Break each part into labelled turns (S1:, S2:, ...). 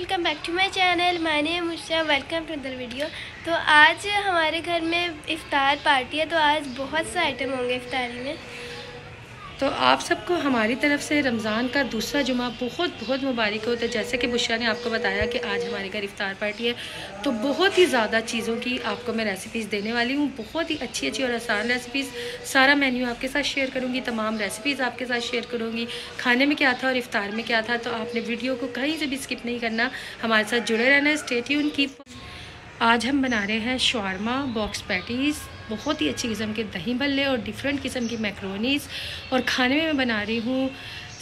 S1: welcome back to my channel my name welcome to the video तो आज हमारे घर में इफ़ार पार्टी है तो आज बहुत से आइटम होंगे इफ़ारी में तो आप सबको हमारी तरफ से रमज़ान का दूसरा जुमा बहुत बहुत मुबारक हो तो जैसे कि बुशा ने आपको बताया कि आज हमारे घर इफ्तार पार्टी है तो बहुत ही ज़्यादा चीज़ों की आपको मैं रेसिपीज़ देने वाली हूँ बहुत ही अच्छी अच्छी और आसान रेसिपीज़ सारा मेन्यू आपके साथ शेयर करूँगी तमाम रेसिपीज़ आपके साथ शेयर करूँगी खाने में क्या था और इफ़ार में क्या था तो आपने वीडियो को कहीं से भी स्किप नहीं करना हमारे साथ जुड़े रहना स्टेट्यून की आज हम बना रहे हैं शॉर्मा बॉक्स पैटीज़ बहुत ही अच्छी किस्म के दही भल्ले और डिफरेंट किस्म की मैक्रोनीस और खाने में मैं बना रही हूँ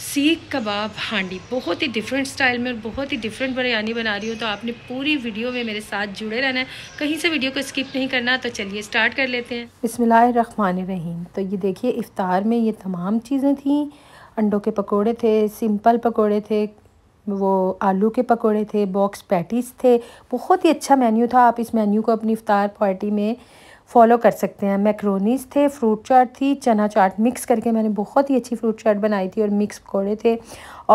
S1: सीख कबाब हांडी बहुत ही डिफरेंट स्टाइल में और बहुत ही डिफरेंट बिरयानी बना रही हूँ तो आपने पूरी वीडियो में मेरे साथ जुड़े रहना है कहीं से वीडियो को स्किप नहीं करना तो चलिए स्टार्ट कर लेते हैं रखमान रहीम तो ये देखिए इफ़ार में ये तमाम चीज़ें थी अंडों के पकौड़े थे सिंपल पकौड़े थे वो आलू के पकौड़े थे बॉक्स पैटीज़ थे बहुत ही अच्छा मेन्यू था आप इस मेन्यू को अपनी इफ़ार पार्टी में फॉलो कर सकते हैं मैक्रोनीस थे फ्रूट चाट थी चना चाट मिक्स करके मैंने बहुत ही अच्छी फ्रूट चाट बनाई थी और मिक्स पकौड़े थे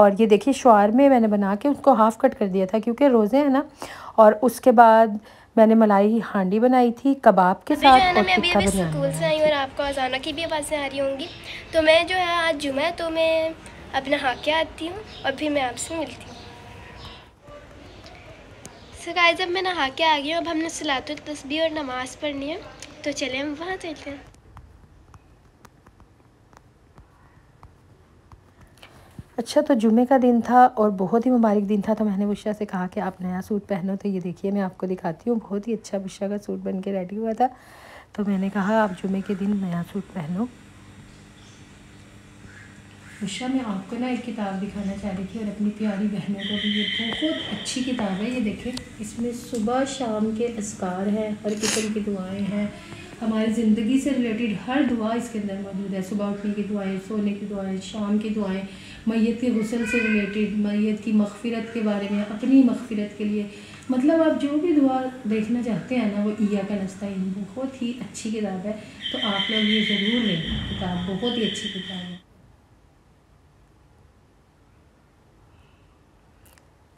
S1: और ये देखिए शुआर में मैंने बना के उसको हाफ़ कट कर दिया था क्योंकि रोज़े हैं ना और उसके बाद मैंने मलाई हांडी बनाई थी कबाब के साथ और मैं अभी अभी स्कूल से आई और आपको अजाना की भी आवाज़ें आ रही होंगी तो मैं जो है आज जुमा है तो मैं अपना हाके आती हूँ और फिर मैं आपसे मिलती हूँ सो गाइस मैं नहा के आ गई हूँ अब हमने सलात तस्बी और नमाज़ पढ़नी है तो चले हम वहाँ चलते हैं अच्छा तो जुमे का दिन था और बहुत ही मुबारक दिन था तो मैंने बुशा से कहा कि आप नया सूट पहनो तो ये देखिए मैं आपको दिखाती हूँ बहुत ही अच्छा बुशा का सूट बन के रेडी हुआ था तो मैंने कहा आप जुमे के दिन नया सूट पहनो उषा मैं आपको ना एक किताब दिखाना चाह रही थी और अपनी प्यारी बहनों को भी ये बहुत अच्छी किताब है ये देखें इसमें सुबह शाम के असकार हैं हर किस्म की दुआएं हैं हमारी ज़िंदगी से रिलेटेड हर दुआ इसके अंदर मौजूद है सुबह उठने की दुआएं सोने की दुआएं शाम की दुआएं मैत के गसल से रिलेटेड मैत की मखफ़िरत के बारे में अपनी मगफरत के लिए मतलब आप जो भी दुआ देखना चाहते हैं ना वो ईया का नस्ता बहुत ही अच्छी किताब है तो आप लोग ये ज़रूर लें किताब बहुत ही अच्छी किताब है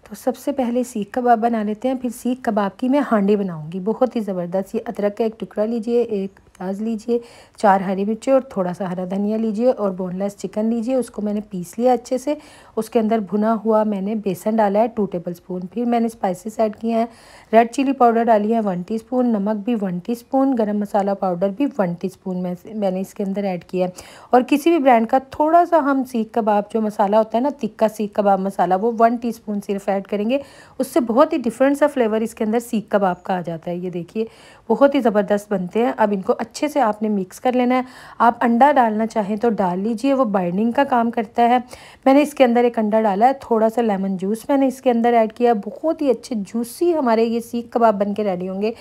S1: तो सबसे पहले सीख कबाब बना लेते हैं फिर सीख कबाब की मैं हांडी बनाऊंगी बहुत ही ज़बरदस्त ये अदरक का एक टुकड़ा लीजिए एक प्याज लीजिए चार हरी मिर्ची और थोड़ा सा हरा धनिया लीजिए और बोनलेस चिकन लीजिए उसको मैंने पीस लिया अच्छे से उसके अंदर भुना हुआ मैंने बेसन डाला है टू टेबल स्पून फिर मैंने स्पाइसिस ऐड किए हैं रेड चिली पाउडर डाली है वन टी स्पून नमक भी one teaspoon garam masala powder भी वन टी स्पून मैंने इसके अंदर ऐड किया है और किसी भी ब्रांड का थोड़ा सा हम सीख कबाब जो मसाला होता है ना तिक्का सीख कबाब मसाला वो वन टी स्पून सिर्फ ऐड करेंगे उससे बहुत ही डिफरेंट सा फ्लेवर इसके अंदर सीख कबाब का आ जाता है ये देखिए बहुत ही ज़बरदस्त बनते हैं अब इनको अच्छे से आपने मिक्स कर लेना है आप अंडा डालना चाहें तो डाल लीजिए वो बाइंडिंग का काम करता है मैंने इसके अंदर एक अंडा डाला है थोड़ा सा लेमन जूस मैंने इसके अंदर ऐड किया बहुत ही अच्छे जूसी हमारे ये सीख कबाब बन के रेडी होंगे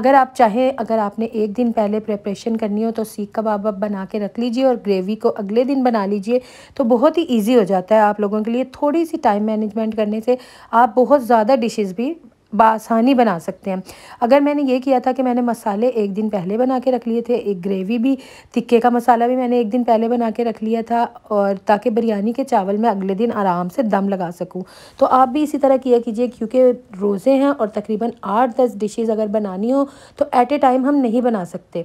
S1: अगर आप चाहें अगर आपने एक दिन पहले प्रेपरेशन करनी हो तो सीख कबाब आप बना के रख लीजिए और ग्रेवी को अगले दिन बना लीजिए तो बहुत ही ईजी हो जाता है आप लोगों के लिए थोड़ी सी टाइम मैनेजमेंट करने से आप बहुत ज़्यादा डिशेज़ भी बासानी बना सकते हैं अगर मैंने ये किया था कि मैंने मसाले एक दिन पहले बना के रख लिए थे एक ग्रेवी भी तिक्के का मसाला भी मैंने एक दिन पहले बना के रख लिया था और ताकि बिरयानी के चावल में अगले दिन आराम से दम लगा सकूं तो आप भी इसी तरह किया कीजिए क्योंकि रोज़े हैं और तकरीबन आठ दस डिशेज़ अगर बनानी हो तो ऐट ए टाइम हम नहीं बना सकते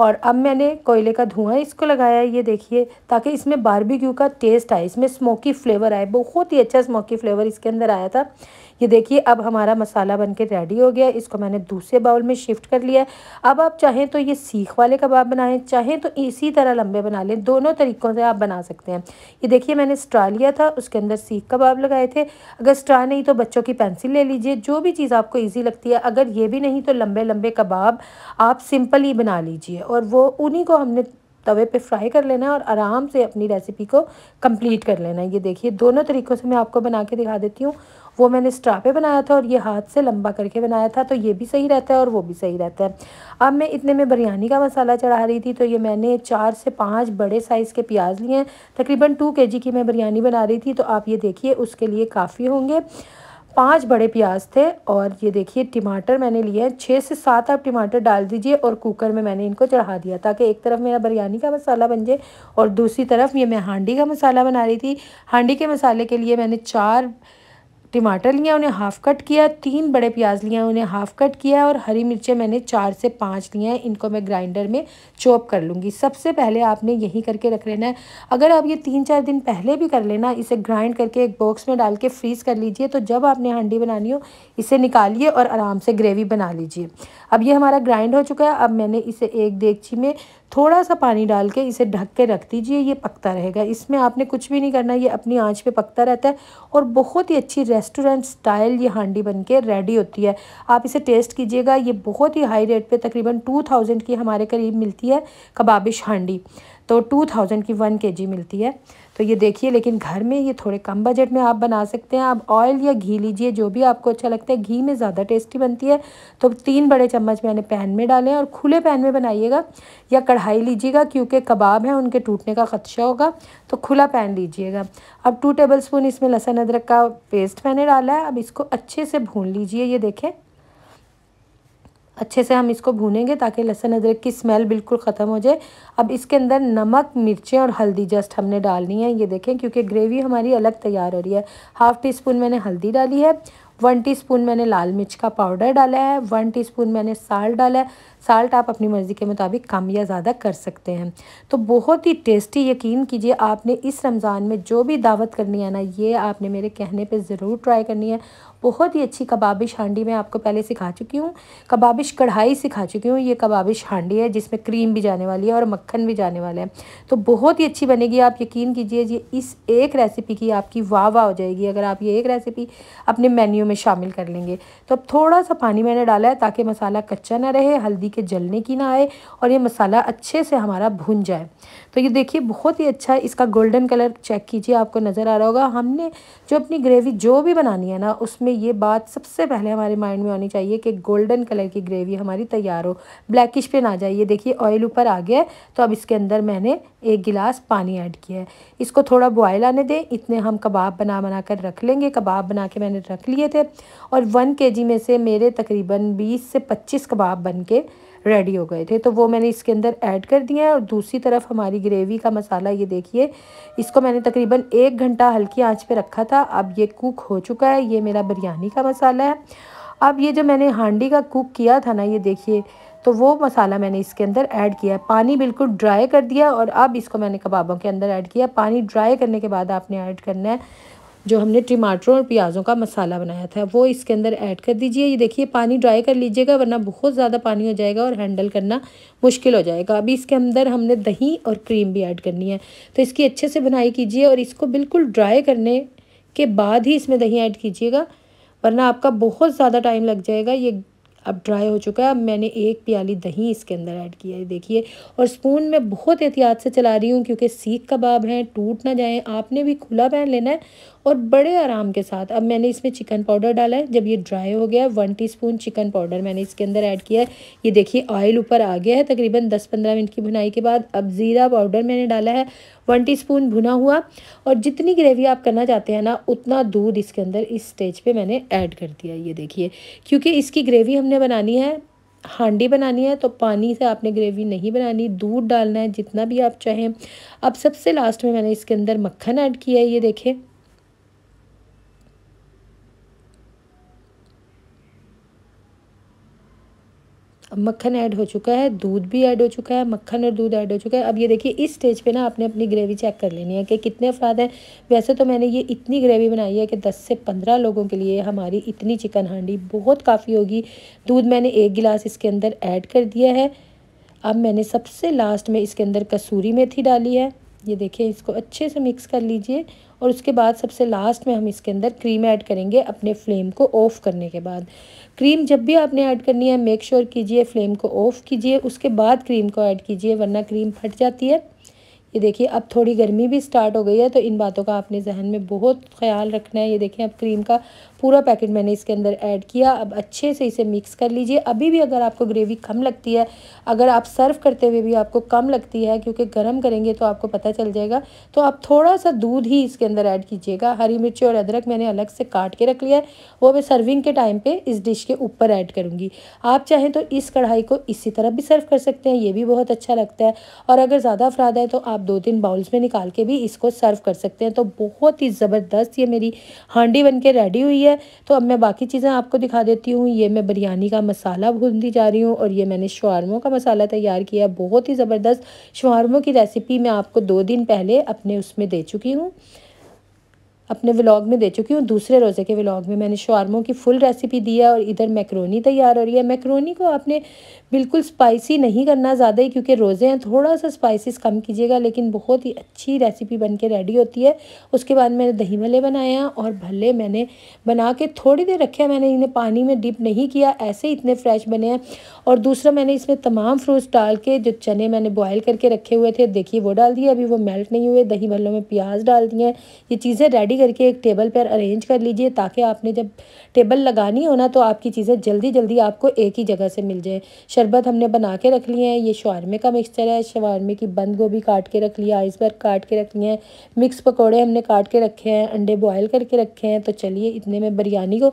S1: और अब मैंने कोयले का धुआं इसको लगाया ये देखिए ताकि इसमें बारबेक्यू का टेस्ट आए इसमें स्मोकी फ्लेवर आए बहुत ही अच्छा स्मोकी फ्लेवर इसके अंदर आया था ये देखिए अब हमारा मसाला बन के रेडी हो गया इसको मैंने दूसरे बाउल में शिफ्ट कर लिया अब आप चाहें तो ये सीख वाले कबाब बनाएं चाहें तो इसी तरह लंबे बना लें दोनों तरीक़ों से आप बना सकते हैं ये देखिए मैंने स्ट्रा लिया था उसके अंदर सीख कबाब लगाए थे अगर स्ट्रा नहीं तो बच्चों की पेंसिल ले लीजिए जो भी चीज़ आपको ईजी लगती है अगर ये भी नहीं तो लंबे लंबे कबाब आप सिंपल ही बना लीजिए और वो उन्हीं को हमने तवे पे फ्राई कर लेना है और आराम से अपनी रेसिपी को कंप्लीट कर लेना है ये देखिए दोनों तरीक़ों से मैं आपको बना के दिखा देती हूँ वो मैंने स्ट्रा पे बनाया था और ये हाथ से लंबा करके बनाया था तो ये भी सही रहता है और वो भी सही रहता है अब मैं इतने में बिरयानी का मसाला चढ़ा रही थी तो ये मैंने चार से पाँच बड़े साइज़ के प्याज लिए हैं तकरीबन टू के की मैं बिरयानी बना रही थी तो आप ये देखिए उसके लिए काफ़ी होंगे पांच बड़े प्याज थे और ये देखिए टमाटर मैंने लिए हैं छः से सात आप टमाटर डाल दीजिए और कुकर में मैंने इनको चढ़ा दिया ताकि एक तरफ मेरा बिरयानी का मसाला बन जाए और दूसरी तरफ ये मैं हांडी का मसाला बना रही थी हांडी के मसाले के लिए मैंने चार टमाटर लिया उन्हें हाफ़ कट किया तीन बड़े प्याज लिए उन्हें हाफ़ कट किया और हरी मिर्चें मैंने चार से पाँच लिए हैं इनको मैं ग्राइंडर में चॉप कर लूँगी सबसे पहले आपने यही करके रख लेना है अगर आप ये तीन चार दिन पहले भी कर लेना इसे ग्राइंड करके एक बॉक्स में डाल के फ्रीज़ कर लीजिए तो जब आपने हांडी बनानी हो इसे निकालिए और आराम से ग्रेवी बना लीजिए अब ये हमारा ग्राइंड हो चुका है अब मैंने इसे एक देगची में थोड़ा सा पानी डाल के इसे ढक के रख दीजिए ये पकता रहेगा इसमें आपने कुछ भी नहीं करना ये अपनी आंच पे पकता रहता है और बहुत ही अच्छी रेस्टोरेंट स्टाइल ये हांडी बन के रेडी होती है आप इसे टेस्ट कीजिएगा ये बहुत ही हाई रेट पे तकरीबन टू थाउजेंड की हमारे करीब मिलती है कबाबिश हांडी तो टू थाउजेंड की वन के जी मिलती है तो ये देखिए लेकिन घर में ये थोड़े कम बजट में आप बना सकते हैं आप ऑयल या घी लीजिए जो भी आपको अच्छा लगता है घी में ज़्यादा टेस्टी बनती है तो तीन बड़े चम्मच मैंने पैन में डाले और खुले पैन में बनाइएगा या कढ़ाई लीजिएगा क्योंकि कबाब हैं उनके टूटने का ख़दशा होगा तो खुला पैन लीजिएगा अब टू टेबल स्पून इसमें लहसुन अदरक का पेस्ट मैंने डाला है अब इसको अच्छे से भून लीजिए ये देखें अच्छे से हम इसको भूनेंगे ताकि लहसुन अदरक की स्मेल बिल्कुल ख़त्म हो जाए अब इसके अंदर नमक मिर्चें और हल्दी जस्ट हमने डालनी है ये देखें क्योंकि ग्रेवी हमारी अलग तैयार हो रही है हाफ़ टी स्पून मैंने हल्दी डाली है वन टीस्पून मैंने लाल मिर्च का पाउडर डाला है वन टीस्पून मैंने साल्ट डाला है साल्ट आप अपनी मर्ज़ी के मुताबिक कम या ज़्यादा कर सकते हैं तो बहुत ही टेस्टी यकीन कीजिए आपने इस रमज़ान में जो भी दावत करनी है ना ये आपने मेरे कहने पे ज़रूर ट्राई करनी है बहुत ही अच्छी कबाबिश हांडी मैं आपको पहले सिखा चुकी हूँ कबाबिश कढ़ाई सिखा चुकी हूँ ये कबाबिश हांडी है जिसमें क्रीम भी जाने वाली है और मक्खन भी जाने वाला है तो बहुत ही अच्छी बनेगी आप यकीन कीजिए ये इस एक रेसिपी की आपकी वाह वाह हो जाएगी अगर आप ये एक रेसिपी अपने मेन्यू में शामिल कर लेंगे तो अब थोड़ा सा पानी मैंने डाला है ताकि मसाला कच्चा ना रहे हल्दी के जलने की ना आए और ये मसाला अच्छे से हमारा भुन जाए तो ये देखिए बहुत ही अच्छा इसका गोल्डन कलर चेक कीजिए आपको नज़र आ रहा होगा हमने जो अपनी ग्रेवी जो भी बनानी है ना उसमें ये बात सबसे पहले हमारे माइंड में होनी चाहिए कि गोल्डन कलर की ग्रेवी हमारी तैयार हो ब्लैकिश पे ना जाए ये देखिए ऑयल ऊपर आ गया है तो अब इसके अंदर मैंने एक गिलास पानी ऐड किया है इसको थोड़ा बॉयल आने दें इतने हम कबाब बना बना कर रख लेंगे कबाब बना के मैंने रख लिए थे और वन के में से मेरे तकरीबन बीस से पच्चीस कबाब बन के रेडी हो गए थे तो वो मैंने इसके अंदर ऐड कर दिया है और दूसरी तरफ हमारी ग्रेवी का मसाला ये देखिए इसको मैंने तकरीबन एक घंटा हल्की आंच पे रखा था अब ये कुक हो चुका है ये मेरा बिरयानी का मसाला है अब ये जो मैंने हांडी का कुक किया था ना ये देखिए तो वो मसाला मैंने इसके अंदर ऐड किया है पानी बिल्कुल ड्राई कर दिया और अब इसको मैंने कबाबों के अंदर ऐड किया पानी ड्राई करने के बाद आपने ऐड करना है जो हमने टमाटरों और प्याज़ों का मसाला बनाया था वो इसके अंदर ऐड कर दीजिए ये देखिए पानी ड्राई कर लीजिएगा वरना बहुत ज़्यादा पानी हो जाएगा और हैंडल करना मुश्किल हो जाएगा अभी इसके अंदर हमने दही और क्रीम भी ऐड करनी है तो इसकी अच्छे से बनाई कीजिए और इसको बिल्कुल ड्राई करने के बाद ही इसमें दही ऐड कीजिएगा वरना आपका बहुत ज़्यादा टाइम लग जाएगा ये अब ड्राई हो चुका है अब मैंने एक प्याली दही इसके अंदर ऐड किया है देखिए और स्पून में बहुत एहतियात से चला रही हूँ क्योंकि सीख कबाब हैं टूट ना जाएं आपने भी खुला पैन लेना है और बड़े आराम के साथ अब मैंने इसमें चिकन पाउडर डाला है जब ये ड्राई हो गया वन टी चिकन पाउडर मैंने इसके अंदर ऐड किया है ये देखिए ऑयल ऊपर आ गया है तकरीबन दस पंद्रह मिनट की भुनाई के बाद अब ज़ीरा पाउडर मैंने डाला है वन टी भुना हुआ और जितनी ग्रेवी आप करना चाहते हैं ना उतना दूध इसके अंदर इस स्टेज पर मैंने ऐड कर दिया ये देखिए क्योंकि इसकी ग्रेवी हमने बनानी है हांडी बनानी है तो पानी से आपने ग्रेवी नहीं बनानी दूध डालना है जितना भी आप चाहें अब सबसे लास्ट में मैंने इसके अंदर मक्खन ऐड किया है ये देखें अब मक्खन ऐड हो चुका है दूध भी ऐड हो चुका है मक्खन और दूध ऐड हो चुका है अब ये देखिए इस स्टेज पे ना आपने अपनी ग्रेवी चेक कर लेनी है कि कितने अफराद हैं वैसे तो मैंने ये इतनी ग्रेवी बनाई है कि 10 से 15 लोगों के लिए हमारी इतनी चिकन हांडी बहुत काफ़ी होगी दूध मैंने एक गिलास इसके अंदर ऐड कर दिया है अब मैंने सबसे लास्ट में इसके अंदर कसूरी मेथी डाली है ये देखिए इसको अच्छे से मिक्स कर लीजिए और उसके बाद सबसे लास्ट में हम इसके अंदर क्रीम ऐड करेंगे अपने फ्लेम को ऑफ़ करने के बाद क्रीम जब भी आपने ऐड करनी है मेक श्योर कीजिए फ्लेम को ऑफ़ कीजिए उसके बाद क्रीम को ऐड कीजिए वरना क्रीम फट जाती है ये देखिए अब थोड़ी गर्मी भी स्टार्ट हो गई है तो इन बातों का आपने जहन में बहुत ख्याल रखना है ये देखें अब क्रीम का पूरा पैकेट मैंने इसके अंदर ऐड किया अब अच्छे से इसे मिक्स कर लीजिए अभी भी अगर आपको ग्रेवी कम लगती है अगर आप सर्व करते हुए भी आपको कम लगती है क्योंकि गर्म करेंगे तो आपको पता चल जाएगा तो आप थोड़ा सा दूध ही इसके अंदर ऐड कीजिएगा हरी मिर्ची और अदरक मैंने अलग से काट के रख लिया है वो मैं सर्विंग के टाइम पर इस डिश के ऊपर ऐड करूँगी आप चाहें तो इस कढ़ाई को इसी तरह भी सर्व कर सकते हैं ये भी बहुत अच्छा लगता है और अगर ज़्यादा अफराद है तो आप दो तीन बाउल्स में निकाल के भी इसको सर्व कर सकते हैं तो बहुत ही ज़बरदस्त ये मेरी हांडी बन के रेडी हुई है तो अब मैं बाकी चीज़ें आपको दिखा देती हूँ ये मैं बिरयानी का मसाला भूनती जा रही हूँ और ये मैंने शुहारमों का मसाला तैयार किया बहुत ही ज़बरदस्त शुहारमों की रेसिपी मैं आपको दो दिन पहले अपने उसमें दे चुकी हूँ अपने व्लॉग में दे चुकी हूँ दूसरे रोज़े के व्लॉग में मैंने शॉर्मों की फुल रेसिपी दी है और इधर मैक्रोनी तैयार हो रही है मैक्रोनी को आपने बिल्कुल स्पाइसी नहीं करना ज़्यादा ही क्योंकि रोज़े हैं थोड़ा सा स्पाइसेस कम कीजिएगा लेकिन बहुत ही अच्छी रेसिपी बन के रेडी होती है उसके बाद मैंने दही भले बनाए हैं और भले मैंने बना के थोड़ी देर रखे हैं मैंने इन्हें पानी में डिप नहीं किया ऐसे ही इतने फ्रेश बने हैं और दूसरा मैंने इसमें तमाम फ्रूट्स डाल के जो चने मैंने बॉयल करके रखे हुए थे देखिए वो डाल दिए अभी वो मेल्ट नहीं हुए दही भल्लों में प्याज डाल दिए ये चीज़ें रेडी रेडी करके एक टेबल पर अरेंज कर लीजिए ताकि आपने जब टेबल लगानी हो ना तो आपकी चीज़ें जल्दी जल्दी आपको एक ही जगह से मिल जाए शरबत हमने बना के रख लिए हैं ये शवारमे का मिक्सचर है शवारमे की बंद गोभी काट के रख लिया आइसबर्ग काट के रख लिए हैं मिक्स पकौड़े हमने काट के रखे हैं अंडे बॉयल करके रखे हैं तो चलिए इतने में बिरयानी को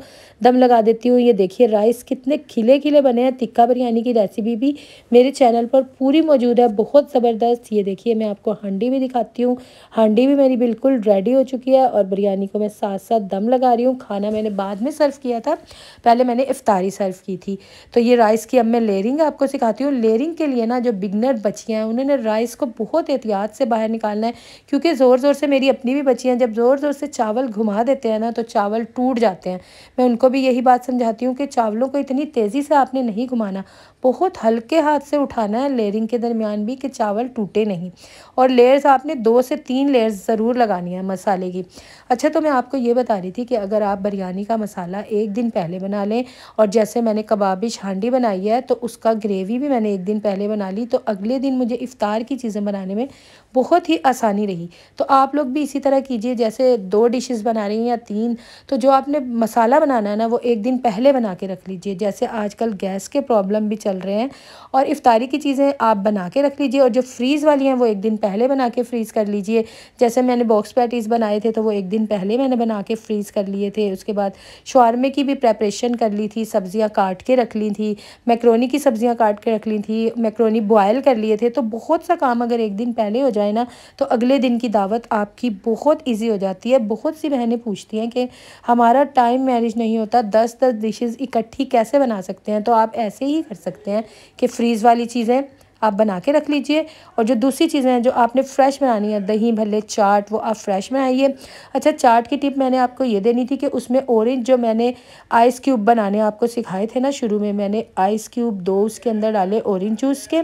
S1: दम लगा देती हूँ ये देखिए राइस कितने खिले खिले बने हैं तिक्का बिरयानी की रेसिपी भी मेरे चैनल पर पूरी मौजूद है बहुत ज़बरदस्त ये देखिए मैं आपको हांडी भी दिखाती हूँ हांडी भी मेरी बिल्कुल रेडी हो चुकी है और बिरयानी को मैं साथ साथ दम लगा रही हूँ खाना मैंने बाद में सर्व किया था पहले मैंने इफ्तारी सर्व की थी तो ये राइस की अब मैं लेयरिंग आपको सिखाती हूँ लेयरिंग के लिए ना जो बिगनर बच्चियाँ हैं उन्होंने राइस को बहुत एहतियात से बाहर निकालना है क्योंकि ज़ोर ज़ोर से मेरी अपनी भी बच्चियाँ जब ज़ोर ज़ोर से चावल घुमा देते हैं ना तो चावल टूट जाते हैं मैं उनको भी यही बात समझाती हूँ कि चावलों को इतनी तेज़ी से आपने नहीं घुमाना बहुत हल्के हाथ से उठाना है लेयरिंग के दरमियान भी कि चावल टूटे नहीं और लेयर्स आपने दो से तीन लेयर्स ज़रूर लगानी है मसाले की अच्छा तो मैं आपको ये बता रही थी कि अगर आप बिरयानी का मसाला एक दिन पहले बना लें और जैसे मैंने कबाबिश हांडी बनाई है तो उसका ग्रेवी भी मैंने एक दिन पहले बना ली तो अगले दिन मुझे इफ़ार की चीज़ें बनाने में बहुत ही आसानी रही तो आप लोग भी इसी तरह कीजिए जैसे दो डिशेस बना रही हैं या तीन तो जो आपने मसाला बनाना है ना वो एक दिन पहले बना के रख लीजिए जैसे आजकल गैस के प्रॉब्लम भी चल चल रहे हैं और इफ़ारी की चीज़ें आप बना के रख लीजिए और जो फ्रीज़ वाली हैं वो एक दिन पहले बना के फ्रीज़ कर लीजिए जैसे मैंने बॉक्स पैटीज़ बनाए थे तो वो एक दिन पहले मैंने बना के फ्रीज़ कर लिए थे उसके बाद शॉर्मे की भी प्रेपरेशन कर ली थी सब्ज़ियाँ काट के रख ली थी मैक्रोनी की सब्ज़ियाँ काट के रख ली थी मैक्रोनी बॉयल कर लिए थे तो बहुत सा काम अगर एक दिन पहले हो जाए ना तो अगले दिन की दावत आपकी बहुत ईजी हो जाती है बहुत सी बहनें पूछती हैं कि हमारा टाइम मैनेज नहीं होता दस दस डिशेज़ इकट्ठी कैसे बना सकते हैं तो आप ऐसे ही कर सकते सकते हैं कि फ्रीज़ वाली चीज़ें आप बना के रख लीजिए और जो दूसरी चीज़ें हैं जो आपने फ़्रेश बनानी है दही भले चाट वो आप फ्रेश में आइए अच्छा चाट की टिप मैंने आपको ये देनी थी कि उसमें ऑरेंज जो मैंने आइस क्यूब बनाने आपको सिखाए थे ना शुरू में मैंने आइस क्यूब दो उसके अंदर डाले ऑरेंज जूस के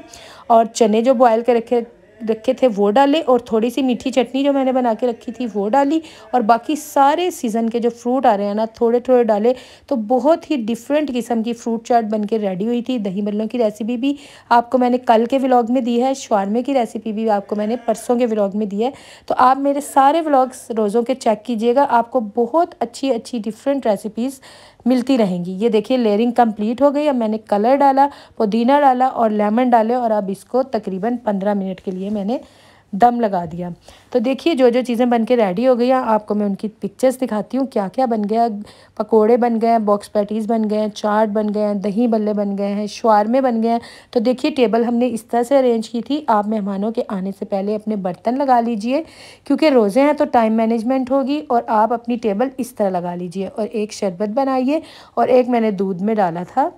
S1: और चने जो बॉयल कर रखे रखे थे वो डाले और थोड़ी सी मीठी चटनी जो मैंने बना के रखी थी वो डाली और बाकी सारे सीज़न के जो फ्रूट आ रहे हैं ना थोड़े थोड़े डाले तो बहुत ही डिफरेंट किस्म की फ्रूट चाट बन के रेडी हुई थी दही मल्लों की रेसिपी भी आपको मैंने कल के व्लॉग में दी है शवारमे की रेसिपी भी आपको मैंने परसों के व्लॉग में दी है तो आप मेरे सारे व्लॉग्स रोज़ों के चेक कीजिएगा आपको बहुत अच्छी अच्छी डिफरेंट रेसिपीज़ मिलती रहेंगी ये देखिए लेयरिंग कंप्लीट हो गई अब मैंने कलर डाला पुदीना डाला और लेमन डाले और अब इसको तकरीबन पंद्रह मिनट के लिए मैंने दम लगा दिया तो देखिए जो जो चीज़ें बन के रेडी हो गई हैं आपको मैं उनकी पिक्चर्स दिखाती हूँ क्या क्या बन गया पकोड़े बन गए हैं बॉक्स पैटीज़ बन गए हैं चाट बन गए हैं दही बल्ले बन गए हैं शुरमे बन गए हैं तो देखिए टेबल हमने इस तरह से अरेंज की थी आप मेहमानों के आने से पहले अपने बर्तन लगा लीजिए क्योंकि रोज़े हैं तो टाइम मैनेजमेंट होगी और आप अपनी टेबल इस तरह लगा लीजिए और एक शरबत बनाइए और एक मैंने दूध में डाला था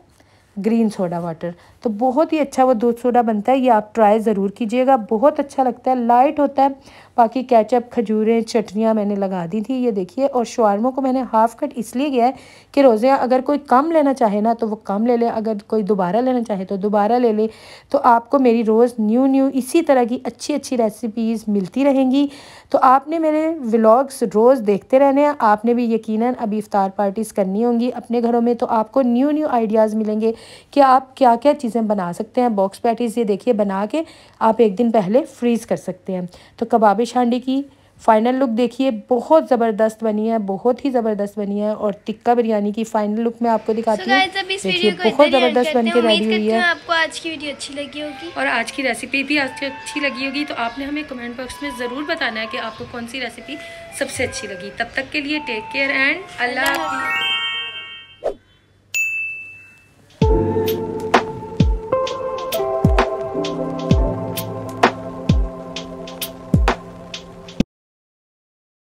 S1: ग्रीन सोडा वाटर तो बहुत ही अच्छा वो दूध सोडा बनता है ये आप ट्राई ज़रूर कीजिएगा बहुत अच्छा लगता है लाइट होता है बाकी कैचअप खजूरें चटनियाँ मैंने लगा दी थी ये देखिए और शवारमों को मैंने हाफ कट इसलिए किया है कि रोज़े अगर कोई कम लेना चाहे ना तो वो कम ले ले अगर कोई दोबारा लेना चाहे तो दोबारा ले ले तो आपको मेरी रोज़ न्यू न्यू इसी तरह की अच्छी अच्छी रेसिपीज़ मिलती रहेंगी तो आपने मेरे व्लॉग्स रोज़ देखते रहने हैं आपने भी यकीन अभी इफ़ार पार्टीज़ करनी होंगी अपने घरों में तो आपको न्यू न्यू आइडियाज़ मिलेंगे कि आप क्या क्या चीज़ चीज़ें बना सकते हैं बॉक्स पैटीज़ ये देखिए बना के आप एक दिन पहले फ्रीज़ कर सकते हैं तो कबाबी शांडी की फ़ाइनल लुक देखिए बहुत ज़बरदस्त बनी है बहुत ही ज़बरदस्त बनी है और टिक्का बिरयानी की फ़ाइनल लुक में आपको दिखाती हूँ देखिए बहुत ज़बरदस्त बन के रेडी हुई है आपको आज की वीडियो अच्छी लगी होगी और आज की रेसिपी भी आज अच्छी लगी होगी तो आपने हमें कमेंट बॉक्स में ज़रूर बताना है कि आपको कौन सी रेसिपी सबसे अच्छी लगी तब तक के लिए टेक केयर एंड अल्लाह